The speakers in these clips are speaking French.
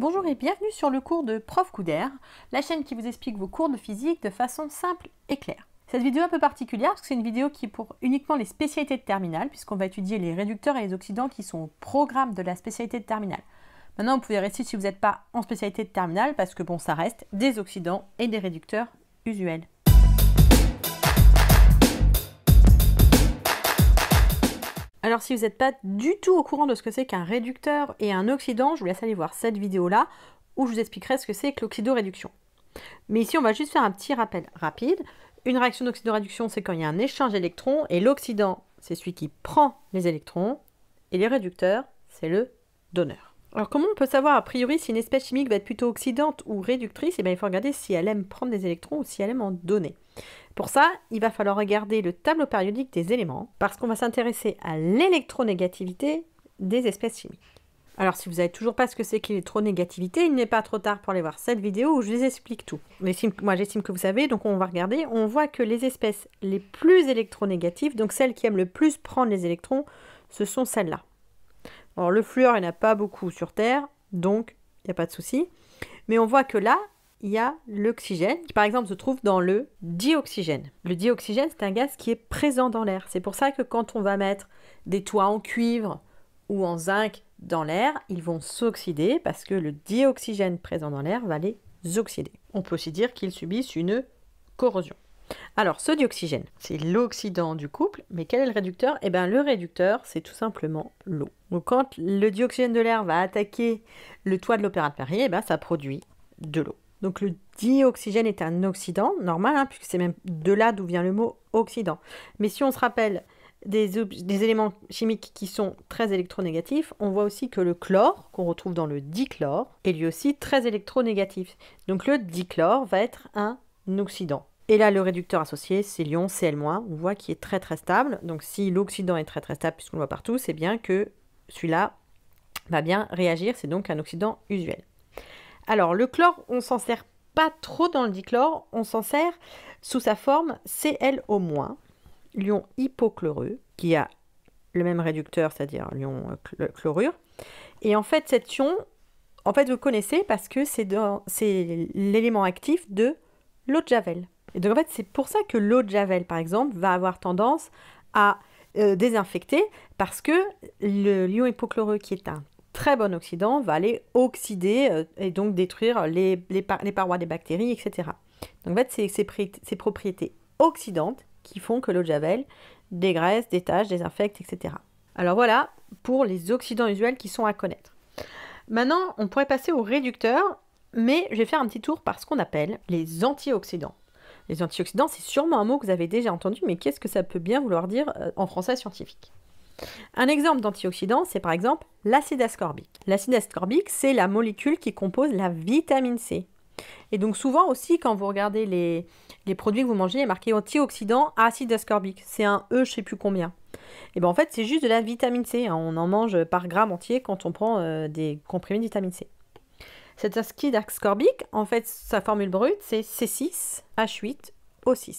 Bonjour et bienvenue sur le cours de Prof Coup la chaîne qui vous explique vos cours de physique de façon simple et claire. Cette vidéo est un peu particulière parce que c'est une vidéo qui est pour uniquement les spécialités de terminale puisqu'on va étudier les réducteurs et les oxydants qui sont au programme de la spécialité de terminale. Maintenant, vous pouvez rester si vous n'êtes pas en spécialité de terminale parce que bon, ça reste des oxydants et des réducteurs usuels. Alors si vous n'êtes pas du tout au courant de ce que c'est qu'un réducteur et un oxydant, je vous laisse aller voir cette vidéo-là où je vous expliquerai ce que c'est que l'oxydoréduction. Mais ici, on va juste faire un petit rappel rapide. Une réaction d'oxydoréduction, c'est quand il y a un échange d'électrons et l'oxydant, c'est celui qui prend les électrons et les réducteurs, c'est le donneur. Alors comment on peut savoir a priori si une espèce chimique va être plutôt oxydante ou réductrice Eh bien, il faut regarder si elle aime prendre des électrons ou si elle aime en donner. Pour ça, il va falloir regarder le tableau périodique des éléments parce qu'on va s'intéresser à l'électronégativité des espèces chimiques. Alors si vous n'avez toujours pas ce que c'est que l'électronégativité, il n'est pas trop tard pour aller voir cette vidéo où je vous explique tout. moi j'estime que vous savez, donc on va regarder. On voit que les espèces les plus électronégatives, donc celles qui aiment le plus prendre les électrons, ce sont celles-là. Alors le fluor il n'y pas beaucoup sur Terre, donc il n'y a pas de souci. Mais on voit que là, il y a l'oxygène qui par exemple se trouve dans le dioxygène. Le dioxygène, c'est un gaz qui est présent dans l'air. C'est pour ça que quand on va mettre des toits en cuivre ou en zinc dans l'air, ils vont s'oxyder parce que le dioxygène présent dans l'air va les oxyder. On peut aussi dire qu'ils subissent une corrosion. Alors, ce dioxygène, c'est l'oxydant du couple, mais quel est le réducteur Eh bien, le réducteur, c'est tout simplement l'eau. Donc, quand le dioxygène de l'air va attaquer le toit de l'opéra de Paris, eh bien, ça produit de l'eau. Donc, le dioxygène est un oxydant, normal, hein, puisque c'est même de là d'où vient le mot oxydant. Mais si on se rappelle des, des, éléments chimiques qui sont très électronégatifs, on voit aussi que le chlore, qu'on retrouve dans le dichlore, est lui aussi très électronégatif. Donc, le dichlore va être un oxydant. Et là, le réducteur associé, c'est l'ion Cl-, on voit qu'il est très très stable. Donc si l'oxydant est très très stable, puisqu'on le voit partout, c'est bien que celui-là va bien réagir, c'est donc un oxydant usuel. Alors le chlore, on s'en sert pas trop dans le dichlore, on s'en sert sous sa forme ClO-, l'ion hypochloreux, qui a le même réducteur, c'est-à-dire l'ion euh, euh, chlorure. Et en fait, cet ion, en fait, vous connaissez parce que c'est l'élément actif de l'eau de Javel. Et donc en fait, c'est pour ça que l'eau de Javel, par exemple, va avoir tendance à euh, désinfecter parce que le lion hypochloreux, qui est un très bon oxydant, va aller oxyder euh, et donc détruire les, les, parois des bactéries, etc. Donc en fait, c'est ces propriétés oxydantes qui font que l'eau de Javel dégraisse, détache, désinfecte, etc. Alors voilà pour les oxydants usuels qui sont à connaître. Maintenant, on pourrait passer aux réducteurs, mais je vais faire un petit tour par ce qu'on appelle les antioxydants. Les antioxydants, c'est sûrement un mot que vous avez déjà entendu, mais qu'est-ce que ça peut bien vouloir dire euh, en français scientifique un exemple d'antioxydant, c'est par exemple l'acide ascorbique. L'acide ascorbique, c'est la molécule qui compose la vitamine C. Et donc souvent aussi, quand vous regardez les, produits que vous mangez, il est marqué antioxydant acide ascorbique. C'est un E, je ne sais plus combien. Et bien en fait, c'est juste de la vitamine C. Hein. On en mange par gramme entier quand on prend euh, des comprimés de vitamine C. Cet acide ascorbique, en fait, sa formule brute, c'est C6H8O6.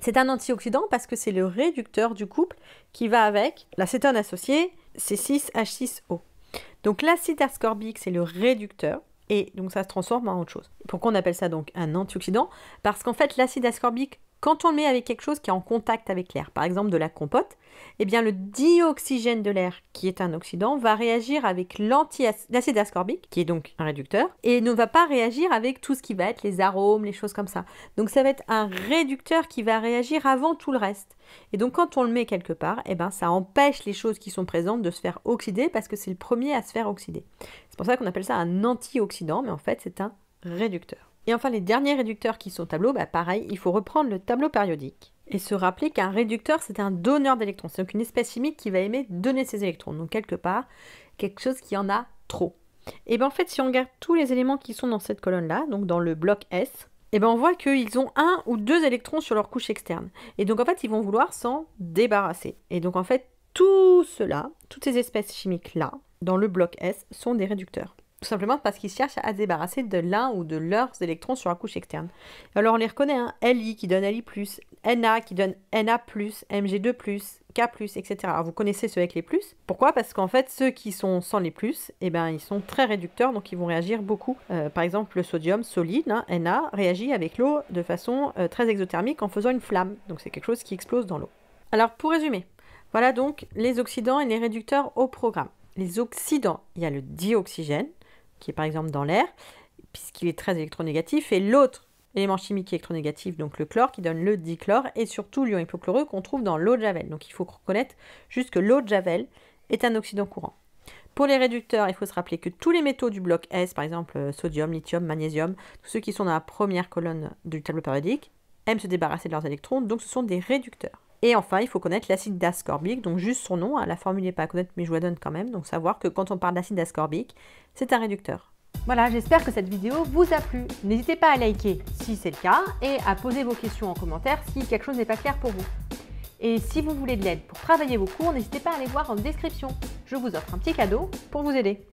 C'est un antioxydant parce que c'est le réducteur du couple qui va avec l'acétone associé C6H6O. Donc l'acide ascorbique, c'est le réducteur et donc ça se transforme en autre chose. Pourquoi on appelle ça donc un antioxydant Parce qu'en fait, l'acide ascorbique quand on le met avec quelque chose qui est en contact avec l'air, par exemple de la compote, eh bien le dioxygène de l'air, qui est un oxydant, va réagir avec l'acide ascorbique, qui est donc un réducteur, et ne va pas réagir avec tout ce qui va être les arômes, les choses comme ça. Donc ça va être un réducteur qui va réagir avant tout le reste. Et donc quand on le met quelque part, eh ben ça empêche les choses qui sont présentes de se faire oxyder parce que c'est le premier à se faire oxyder. C'est pour ça qu'on appelle ça un antioxydant, mais en fait c'est un réducteur. Et enfin, les derniers réducteurs qui sont au tableau, bah, pareil, il faut reprendre le tableau périodique et se rappeler qu'un réducteur, c'est un donneur d'électrons. C'est donc une espèce chimique qui va aimer donner ses électrons. Donc, quelque part, quelque chose qui en a trop. Et bien en fait, si on regarde tous les éléments qui sont dans cette colonne-là, donc dans le bloc S, et ben on voit qu'ils ont un ou deux électrons sur leur couche externe. Et donc en fait, ils vont vouloir s'en débarrasser. Et donc en fait, tout cela, toutes ces espèces chimiques-là, dans le bloc S, sont des réducteurs. Tout simplement parce qu'ils cherchent à se débarrasser de l'un ou de leurs électrons sur la couche externe. Alors on les reconnaît, hein, Li qui donne Li+, Na qui donne Na+, Mg2+, K+, etc. Alors vous connaissez ceux avec les plus. Pourquoi Parce qu'en fait, ceux qui sont sans les plus, eh ben, ils sont très réducteurs, donc ils vont réagir beaucoup. Euh, par exemple, le sodium solide, hein, Na, réagit avec l'eau de façon euh, très exothermique en faisant une flamme. Donc c'est quelque chose qui explose dans l'eau. Alors pour résumer, voilà donc les oxydants et les réducteurs au programme. Les oxydants, il y a le dioxygène, qui est par exemple dans l'air, puisqu'il est très électronégatif, et l'autre élément chimique électronégatif, donc le chlore, qui donne le dichlore, et surtout l'ion hypochloreux qu'on trouve dans l'eau de Javel. Donc il faut reconnaître juste que l'eau de Javel est un oxydant courant. Pour les réducteurs, il faut se rappeler que tous les métaux du bloc S, par exemple euh, sodium, lithium, magnésium, tous ceux qui sont dans la première colonne du tableau périodique, aiment se débarrasser de leurs électrons, donc ce sont des réducteurs. Et enfin, il faut connaître l'acide d'ascorbique, donc juste son nom, hein, la formule n'est pas à connaître, mais je vous la donne quand même, donc savoir que quand on parle d'acide ascorbique, c'est un réducteur. Voilà, j'espère que cette vidéo vous a plu. N'hésitez pas à liker si c'est le cas et à poser vos questions en commentaire si quelque chose n'est pas clair pour vous. Et si vous voulez de l'aide pour travailler vos cours, n'hésitez pas à aller voir en description. Je vous offre un petit cadeau pour vous aider.